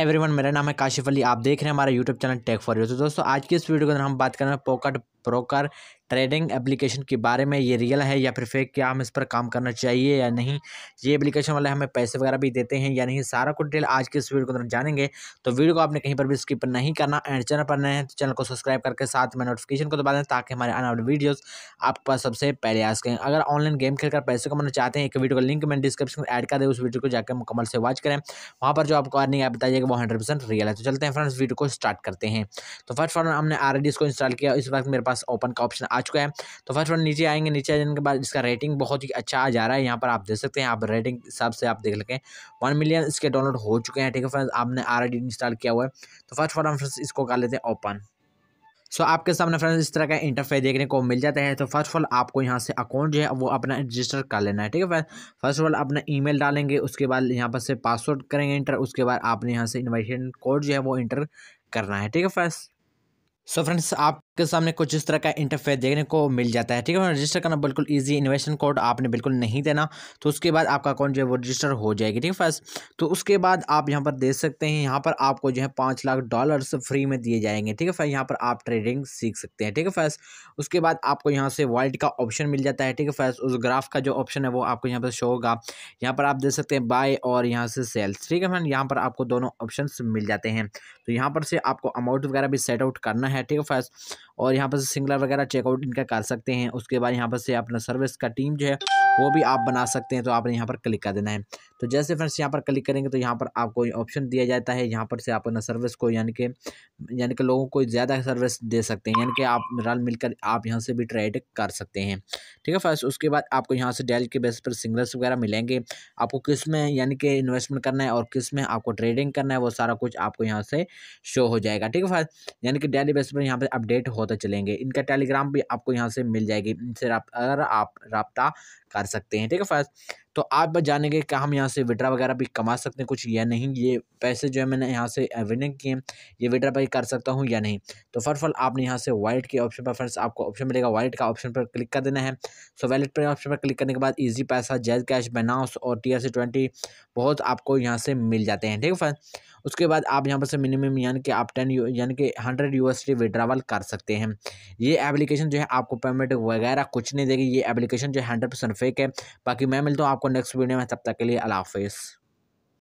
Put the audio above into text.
everyone मेरा नाम है काशिफ अली आप देख रहे हैं हमारा YouTube channel tech for you तो दोस्तों आज की इस वीडियो के अंदर हम बात कर रहे हैं पॉकेट ब्रोकर ट्रेडिंग एप्लीकेशन के बारे में ये रियल है या फिर फेक क्या हम इस पर काम करना चाहिए या नहीं ये एप्लीकेशन वाले हमें पैसे वगैरह भी देते हैं या नहीं सारा कुछ डिटेल आज के इस वीडियो के अंदर जानेंगे तो वीडियो को आपने कहीं पर भी स्किप नहीं करना एंड चैनल पर नए हैं तो चैनल को सब्सक्राइब करके साथ में नोटिफिकेशन को दबा दें ताकि हमारे आने वाले वीडियोज़ आपके पास सबसे पहले आ सकें अगर ऑनलाइन गेम खेलकर पैसे कमाना चाहते हैं एक वीडियो का लिंक मैं डिस्क्रिप्शन में एड कर दें उस वीडियो को जाकर मुकमल से वॉच करें वहाँ पर जो आपको अर्निंग आप बताइएगा वो हंड्रेड रियल है तो चलते हैं फ्रेंड्स वीडियो को स्टार्ट करते हैं तो फर्स्ट फॉर हमने आर इसको इंस्टॉल किया इस वक्त मेरे पास ओपन का ऑप्शन आ चुका है तो फर्स्ट वन नीचे आएंगे नीचे आने के बाद इसका रेटिंग बहुत ही अच्छा आ जा रहा है यहाँ पर आप देख सकते हैं आप रेटिंग हिसाब से आप देख लेंगे वन मिलियन इसके डाउनलोड हो चुके हैं ठीक है फ्रेंड्स आपने आर इंस्टॉल किया हुआ है तो फर्स्ट वन हम फ्रेंड्स इसको कर लेते हैं ओपन सो so, आपके सामने फ्रेंड्स इस तरह का इंटरफेस देखने को मिल जाता है तो फर्स्ट ऑफ ऑल आपको यहाँ से अकाउंट जो है वो अपना रजिस्टर कर लेना है ठीक है फर्स्ट ऑफ ऑल अपना ईमेल डालेंगे उसके बाद यहाँ पर से पासवर्ड करेंगे इंटर उसके बाद आपने यहाँ से इन्वाइटेशन कोड जो है वो इंटर करना है ठीक है फर्स्ट सो फ्रेंड्स आप के सामने कुछ इस तरह का इंटरफेस देखने को मिल जाता है ठीक है रजिस्टर करना बिल्कुल ईजी इन्वेस्टमेंट कोड आपने बिल्कुल नहीं देना तो उसके बाद आपका अकाउंट जो है वो रजिस्टर हो जाएगी ठीक है फर्स्ट तो उसके बाद आप यहाँ पर देख सकते हैं यहाँ पर आपको जो है पाँच लाख डॉलर्स फ्री में दिए जाएंगे ठीक है फिर यहाँ पर आप ट्रेडिंग सीख सकते हैं ठीक है फर्स्ट उसके बाद आपको यहाँ से वॉलेट का ऑप्शन मिल जाता है ठीक है फर्स्ट उस ग्राफ का जो ऑप्शन है वो आपको यहाँ पर शो होगा यहाँ पर आप देख सकते हैं बाय और यहाँ से सेल्स ठीक है फ्रेंड यहाँ पर आपको दोनों ऑप्शन मिल जाते हैं तो यहाँ पर से आपको अमाउंट वगैरह भी सेट आउट करना है ठीक है फर्स्ट और यहाँ पर सिंगलर वगैरह चेकआउट इनका कर सकते हैं उसके बाद यहाँ पर से अपना सर्विस का टीम जो है वो भी आप बना सकते हैं तो आपने यहाँ पर क्लिक कर देना है तो जैसे फ्रेंड्स यहाँ पर क्लिक करेंगे तो यहाँ पर आपको ऑप्शन दिया जाता है यहाँ पर से आप अपना सर्विस को यानी कि यानी कि लोगों को ज़्यादा सर्विस दे सकते हैं यानी कि आप रल मिलकर आप यहाँ से भी ट्रेड कर सकते हैं ठीक है फर्स्ट उसके बाद आपको यहाँ से डेल के बेस पर सिंगल्स वगैरह मिलेंगे आपको किस में यानी कि इन्वेस्टमेंट करना है और किस में आपको ट्रेडिंग करना है वो सारा कुछ आपको यहाँ से शो हो जाएगा ठीक है फर्स्ट यानी कि डेली बेस पर यहाँ पर अपडेट होता पता चलेंगे इनका टेलीग्राम भी आपको यहाँ से मिल जाएगी इनसे अगर आप रबता कर सकते हैं ठीक है फर्स्ट तो आप बस जानेंगे क्या हम यहाँ से विड्रा वगैरह भी कमा सकते हैं कुछ या नहीं ये पैसे जो है मैंने यहाँ से विनिंग किए हैं ये विड्रा भाई कर सकता हूँ या नहीं तो फर फल आपने यहाँ से वाइट के ऑप्शन पर फ्रेंड्स आपको ऑप्शन मिलेगा वाइट का ऑप्शन पर क्लिक कर देना है सो वैलेट पर ऑप्शन पर क्लिक करने के बाद ईजी पैसा जैज कैश बनाउस और टी आर सी ट्वेंटी बहुत आपको यहाँ से मिल जाते हैं ठीक है फ्रेंड उसके बाद आप यहाँ पर से मिनिमम यानी कि आप टेन यानी कि हंड्रेड यू एस विड्रावल कर सकते हैं ये एप्लीकेशन जो है आपको पेमेंट वगैरह कुछ नहीं देगी ये एप्लीकेशन जो है हंड्रेड परसेंट फेक है बाकी मैं मिलता हूँ आपको नेक्स्ट वीडियो में तब तक के लिए अला हाफिज़